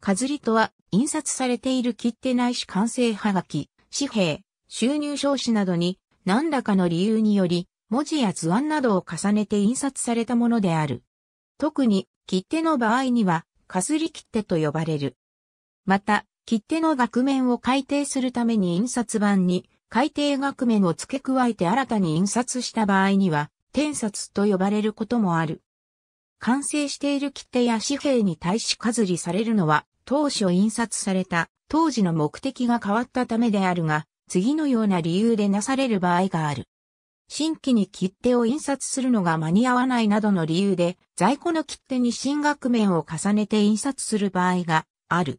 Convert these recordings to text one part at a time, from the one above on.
かずりとは、印刷されている切手ないし完成はがき、紙幣、収入証紙などに、何らかの理由により、文字や図案などを重ねて印刷されたものである。特に、切手の場合には、かすり切手と呼ばれる。また、切手の額面を改定するために印刷版に、改定額面を付け加えて新たに印刷した場合には、転札と呼ばれることもある。完成している切手や紙幣に対しかずりされるのは、当初印刷された当時の目的が変わったためであるが、次のような理由でなされる場合がある。新規に切手を印刷するのが間に合わないなどの理由で、在庫の切手に新額面を重ねて印刷する場合がある。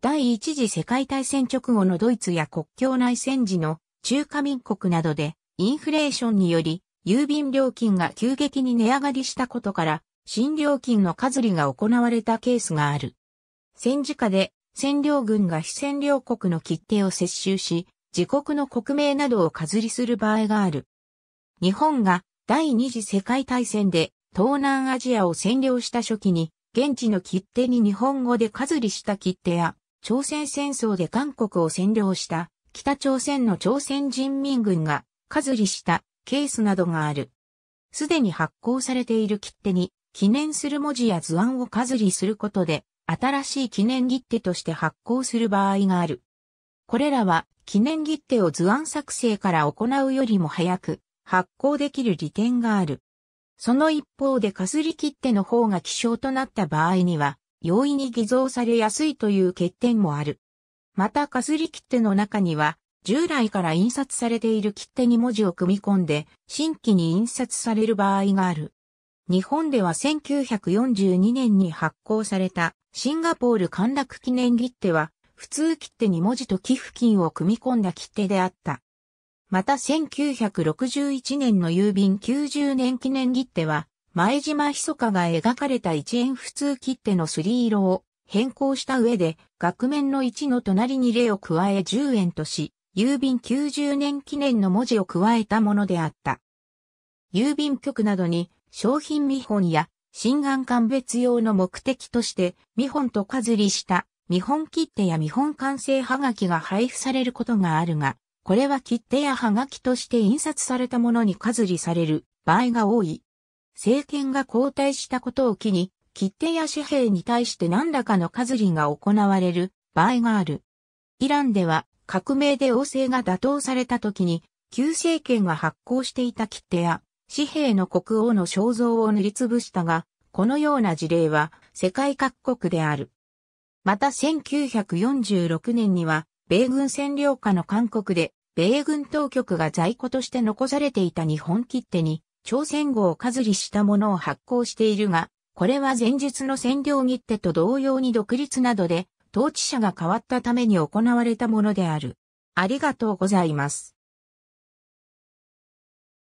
第一次世界大戦直後のドイツや国境内戦時の中華民国などで、インフレーションにより、郵便料金が急激に値上がりしたことから、新料金の数理が行われたケースがある。戦時下で占領軍が非占領国の切手を接収し、自国の国名などを数りする場合がある。日本が第二次世界大戦で東南アジアを占領した初期に、現地の切手に日本語で飾りした切手や、朝鮮戦争で韓国を占領した北朝鮮の朝鮮人民軍が飾りしたケースなどがある。すでに発行されている切手に記念する文字や図案を飾りすることで新しい記念切手として発行する場合がある。これらは記念切手を図案作成から行うよりも早く発行できる利点がある。その一方でかすり切手の方が希少となった場合には、容易に偽造されやすいという欠点もある。またかすり切手の中には、従来から印刷されている切手に文字を組み込んで、新規に印刷される場合がある。日本では1942年に発行されたシンガポール陥落記念切手は普通切手に文字と寄付金を組み込んだ切手であった。また1961年の郵便90年記念切手は前島密かが描かれた1円普通切手のすり色を変更した上で額面の1の隣に例を加え10円とし、郵便90年記念の文字を加えたものであった。郵便局などに商品見本や心眼鑑別用の目的として見本と数理した見本切手や見本完成はがきが配布されることがあるが、これは切手やはがきとして印刷されたものに数理される場合が多い。政権が交代したことを機に、切手や紙幣に対して何らかの数理が行われる場合がある。イランでは革命で王政が打倒された時に、旧政権が発行していた切手や紙幣の国王の肖像を塗りつぶしたが、このような事例は世界各国である。また1946年には、米軍占領下の韓国で、米軍当局が在庫として残されていた日本切手に、朝鮮語を飾りしたものを発行しているが、これは前述の占領切手と同様に独立などで、統治者が変わったために行われたものである。ありがとうございます。